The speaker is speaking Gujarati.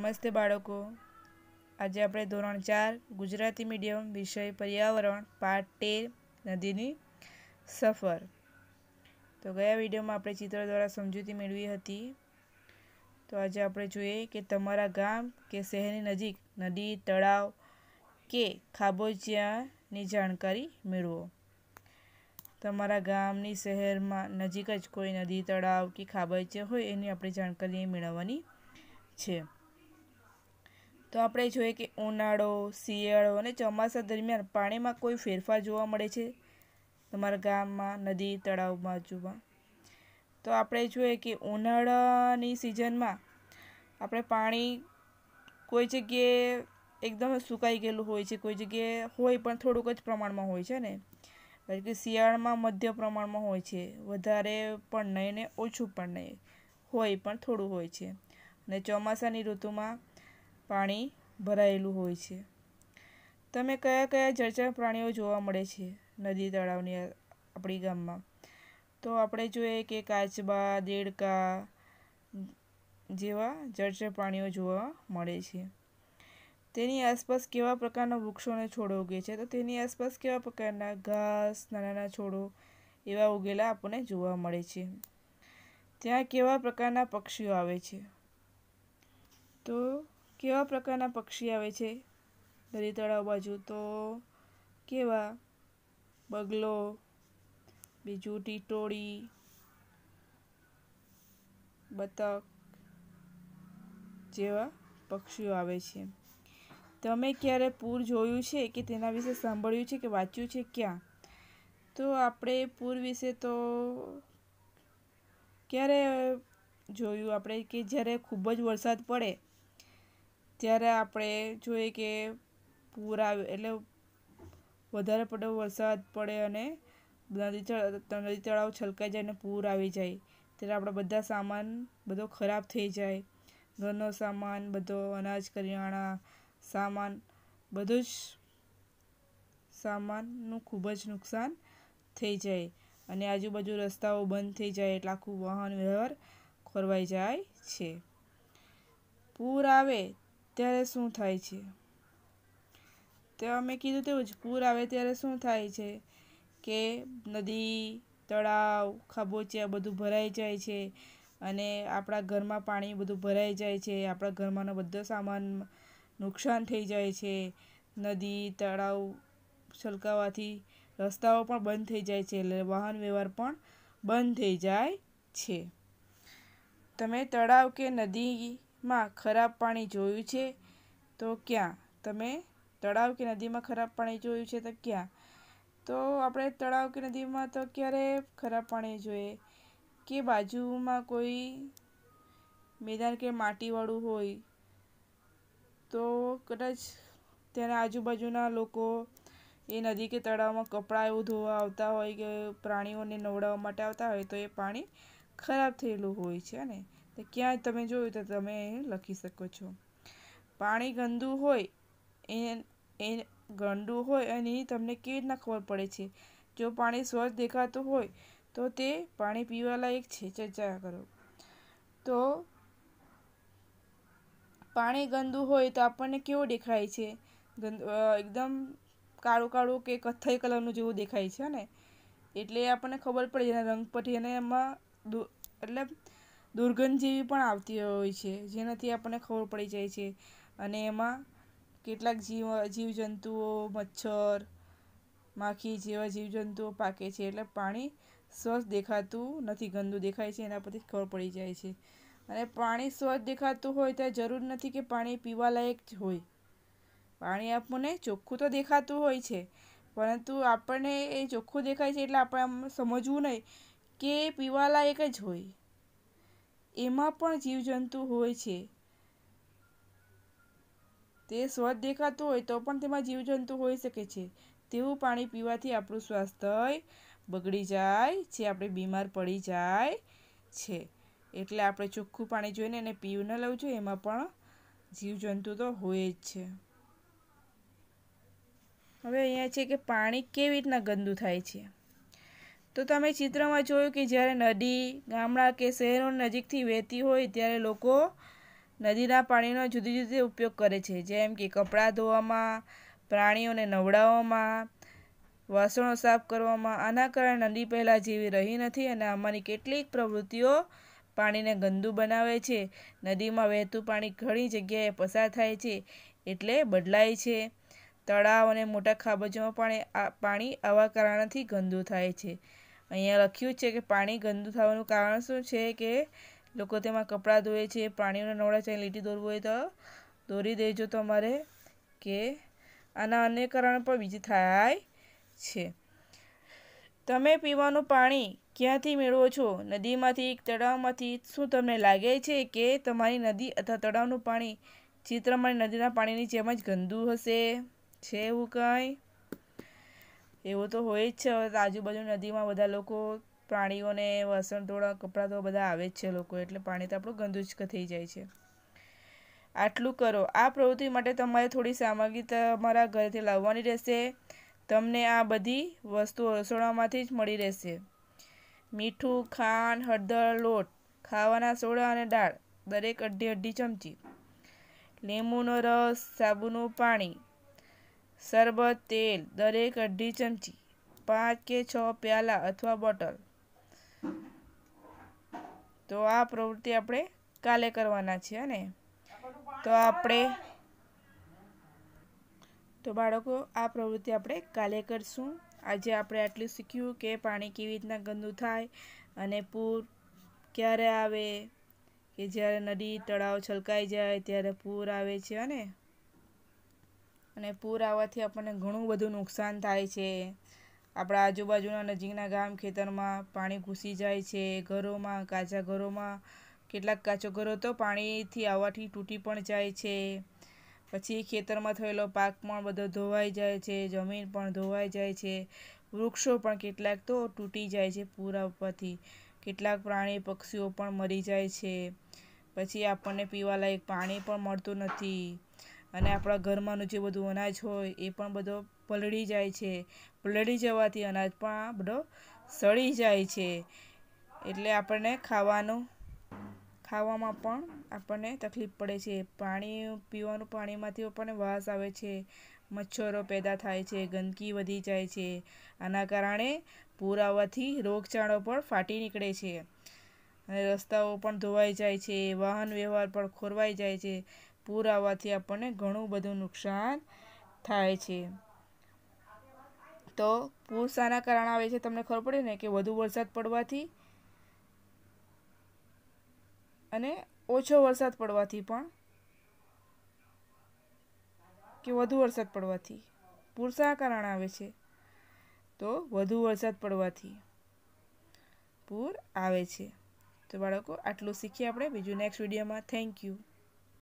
નમસ્તે બાળકો આજે આપણે ધોરણ ચાર ગુજરાતી મીડિયમ વિષય પર્યાવરણ પાર્ટ તેર નદીની સફર તો ગયા વિડીયોમાં આપણે ચિત્ર દ્વારા સમજૂતી મેળવી હતી તો આજે આપણે જોઈએ કે તમારા ગામ કે શહેરની નજીક નદી તળાવ કે ખાબોચિયાની જાણકારી મેળવો તમારા ગામની શહેરમાં નજીક જ કોઈ નદી તળાવ કે ખાબોચિયા હોય એની આપણે જાણકારી મેળવવાની છે તો આપણે જોઈએ કે ઉનાળો શિયાળો અને ચોમાસા દરમિયાન પાણીમાં કોઈ ફેરફાર જોવા મળે છે તમારા ગામમાં નદી તળાવ બાજુમાં તો આપણે જોઈએ કે ઉનાળાની સિઝનમાં આપણે પાણી કોઈ જગ્યાએ એકદમ સુકાઈ ગયેલું હોય છે કોઈ જગ્યાએ હોય પણ થોડુંક જ પ્રમાણમાં હોય છે ને કે શિયાળમાં મધ્ય પ્રમાણમાં હોય છે વધારે પણ નહીં ને ઓછું પણ નહીં હોય પણ થોડું હોય છે અને ચોમાસાની ઋતુમાં પાણી ભરાયેલું હોય છે તમે કયા કયા જળચર પ્રાણીઓ જોવા મળે છે નદી તળાવની આપણી ગામમાં તો આપણે જોઈએ કે કાચબા દેડકા જેવા જળચર પ્રાણીઓ જોવા મળે છે તેની આસપાસ કેવા પ્રકારના વૃક્ષોને અને છોડો ઉગે છે તો તેની આસપાસ કેવા પ્રકારના ઘાસ નાના નાના છોડો એવા ઉગેલા આપણને જોવા મળે છે ત્યાં કેવા પ્રકારના પક્ષીઓ આવે છે તો કેવા પ્રકારના પક્ષી આવે છે નદી તળાવ બાજુ તો કેવા બગલો બીજું ટીટોળી બતક જેવા પક્ષીઓ આવે છે તમે ક્યારે પૂર જોયું છે કે તેના વિશે સાંભળ્યું છે કે વાંચ્યું છે ક્યાં તો આપણે પૂર વિશે તો ક્યારે જોયું આપણે કે જ્યારે ખૂબ જ વરસાદ પડે ત્યારે આપણે જોઈએ કે પૂર આવે એટલે વધારે પડતો વરસાદ પડે અને નદી નદી તળાવ છલકાઈ જાય અને પૂર આવી જાય ત્યારે આપણો બધા સામાન બધો ખરાબ થઈ જાય ઘરનો સામાન બધો અનાજ કરિયાણા સામાન બધું જ સામાનનું ખૂબ જ નુકસાન થઈ જાય અને આજુબાજુ રસ્તાઓ બંધ થઈ જાય એટલે આખું વાહન વ્યવહાર ખોરવાઈ જાય છે પૂર આવે ત્યારે શું થાય છે તેમાં અમે કીધું તેવું જ પૂર આવે ત્યારે શું થાય છે કે નદી તળાવ ખાબોચિયા બધું ભરાઈ જાય છે અને આપણા ઘરમાં પાણી બધું ભરાઈ જાય છે આપણા ઘરમાંનો બધો સામાન નુકસાન થઈ જાય છે નદી તળાવ છલકાવાથી રસ્તાઓ પણ બંધ થઈ જાય છે એટલે વાહન વ્યવહાર પણ બંધ થઈ જાય છે તમે તળાવ કે નદી માં ખરાબ પાણી જોયું છે તો ક્યાં તમે તળાવ કે નદીમાં ખરાબ પાણી જોયું છે તો ક્યાં તો આપણે તળાવ કે નદીમાં તો ક્યારે ખરાબ પાણી જોઈએ કે બાજુમાં કોઈ મેદાન કે માટીવાળું હોય તો કદાચ તેના આજુબાજુના લોકો એ નદી કે તળાવમાં કપડાં એવું ધોવા આવતા હોય કે પ્રાણીઓને નવડાવવા માટે આવતા હોય તો એ પાણી ખરાબ થયેલું હોય છે ને તે ક્યાંય તમે જોયું તો તમે લખી શકો છો પાણી ગંદુ હોય એ ગંદુ હોય અને તમને કેવી રીતના ખબર પડે છે જો પાણી સ્વચ્છ દેખાતું હોય તો તે પાણી પીવાલાયક છે ચર્ચા કરો તો પાણી ગંદુ હોય તો આપણને કેવું દેખાય છે એકદમ કાળું કાળું કે કથ્થઈ કલરનું જેવું દેખાય છે ને એટલે આપણને ખબર પડે છે રંગ પરથી અને એમાં એટલે દુર્ગંધ જેવી પણ આવતી હોય છે જેનાથી આપણને ખબર પડી જાય છે અને એમાં કેટલાક જીવ જીવજંતુઓ મચ્છર માખી જેવા જીવજંતુઓ પાકે છે એટલે પાણી સ્વચ્છ દેખાતું નથી ગંદુ દેખાય છે એના પરથી ખબર પડી જાય છે અને પાણી સ્વચ્છ દેખાતું હોય તો જરૂર નથી કે પાણી પીવાલાયક જ હોય પાણી આપણને ચોખ્ખું તો દેખાતું હોય છે પરંતુ આપણને એ ચોખ્ખું દેખાય છે એટલે આપણે આમ સમજવું નહીં કે પીવાલાયક જ હોય એમાં પણ જીવજંતુ હોય છે તે સ્વચ્છ દેખાતું હોય તો પણ તેમાં જીવજંતુ હોઈ શકે છે તેવું પાણી પીવાથી આપણું સ્વાસ્થ્ય બગડી જાય છે આપણે બીમાર પડી જાય છે એટલે આપણે ચોખ્ખું પાણી જોઈને એને પીવું ન લેવું જોઈએ એમાં પણ જીવજંતુ તો હોય જ છે હવે અહીંયા છે કે પાણી કેવી રીતના ગંદુ થાય છે તો તમે ચિત્રમાં જોયું કે જ્યારે નદી ગામડા કે શહેરો નજીકથી વહેતી હોય ત્યારે લોકો નદીના પાણીનો જુદી જુદી ઉપયોગ કરે છે જેમ કે કપડાં ધોવામાં પ્રાણીઓને નવડાવવામાં વાસણો સાફ કરવામાં આના કારણે નદી પહેલાં જેવી રહી નથી અને આમાંની કેટલીક પ્રવૃત્તિઓ પાણીને ગંદુ બનાવે છે નદીમાં વહેતું પાણી ઘણી જગ્યાએ પસાર થાય છે એટલે બદલાય છે તળાવ અને મોટા ખાબોચમાં પાણી પાણી આવા કારણથી ગંદુ થાય છે અહીંયા લખ્યું છે કે પાણી ગંદુ થવાનું કારણ શું છે કે લોકો તેમાં કપડાં ધોવે છે પાણીનો પ્રાણીઓને નવડાચાઈ લીટી દોરવું હોય તો દોરી દેજો તમારે કે આના અન્ય કારણ પણ બીજી થાય છે તમે પીવાનું પાણી ક્યાંથી મેળવો છો નદીમાંથી તળાવમાંથી શું તમને લાગે છે કે તમારી નદી અથવા તળાવનું પાણી ચિત્રમાં નદીના પાણીની જેમ જ ગંદુ હશે છે એવું કાંઈ એવું તો હોય જ છે હવે આજુબાજુ નદીમાં બધા લોકો પ્રાણીઓને વાસણ ધોળા કપડાં તો બધા આવે જ છે લોકો એટલે પાણી તો આપણું ગંદુ જ થઈ જાય છે આટલું કરો આ પ્રવૃત્તિ માટે તમારે થોડી સામગ્રી તમારા ઘરેથી લાવવાની રહેશે તમને આ બધી વસ્તુઓ રસોડામાંથી જ મળી રહેશે મીઠું ખાંડ હળદર લોટ ખાવાના સોડા અને દાળ દરેક અડધી અડધી ચમચી લીંબુનો રસ સાબુનું પાણી શરબત તેલ દરેક અઢી ચમચી પાંચ કે છ પ્યાલા અથવા બોટલ તો આ પ્રવૃત્તિ આપણે કાલે કરવાના છે ને તો આપણે તો બાળકો આ પ્રવૃત્તિ આપણે કાલે કરશું આજે આપણે આટલું શીખ્યું કે પાણી કેવી રીતના ગંદુ થાય અને પૂર ક્યારે આવે કે જ્યારે નદી તળાવ છલકાઈ જાય ત્યારે પૂર આવે છે ને અને પૂર આવવાથી આપણને ઘણું બધું નુકસાન થાય છે આપણા આજુબાજુના નજીકના ગામ ખેતરમાં પાણી ઘૂસી જાય છે ઘરોમાં કાચા ઘરોમાં કેટલાક કાચો ઘરો તો પાણીથી આવવાથી તૂટી પણ જાય છે પછી ખેતરમાં થયેલો પાક પણ બધો ધોવાઈ જાય છે જમીન પણ ધોવાઈ જાય છે વૃક્ષો પણ કેટલાક તો તૂટી જાય છે પૂર આવવાથી કેટલાક પ્રાણી પક્ષીઓ પણ મરી જાય છે પછી આપણને પીવાલાયક પાણી પણ મળતું નથી અને આપણા ઘરમાંનું જે બધું અનાજ હોય એ પણ બધો પલળી જાય છે પલળી જવાથી અનાજ પણ બધો સળી જાય છે એટલે આપણને ખાવાનું ખાવામાં પણ આપણને તકલીફ પડે છે પાણી પીવાનું પાણીમાંથી પણ વાસ આવે છે મચ્છરો પેદા થાય છે ગંદકી વધી જાય છે આના કારણે પૂર આવવાથી રોગચાળો પણ ફાટી નીકળે છે અને રસ્તાઓ પણ ધોવાઈ જાય છે વાહન વ્યવહાર પણ ખોરવાઈ જાય છે પૂર આવવાથી આપણને ઘણું બધું નુકસાન થાય છે તો પૂર શાના કારણે આવે છે તમને ખબર પડે ને કે વધુ વરસાદ પડવાથી અને ઓછો વરસાદ પડવાથી પણ કે વધુ વરસાદ પડવાથી પૂર શા કારણે આવે છે તો વધુ વરસાદ પડવાથી પૂર આવે છે તો બાળકો આટલું શીખીએ આપણે બીજું નેક્સ્ટ વિડીયોમાં થેન્ક યુ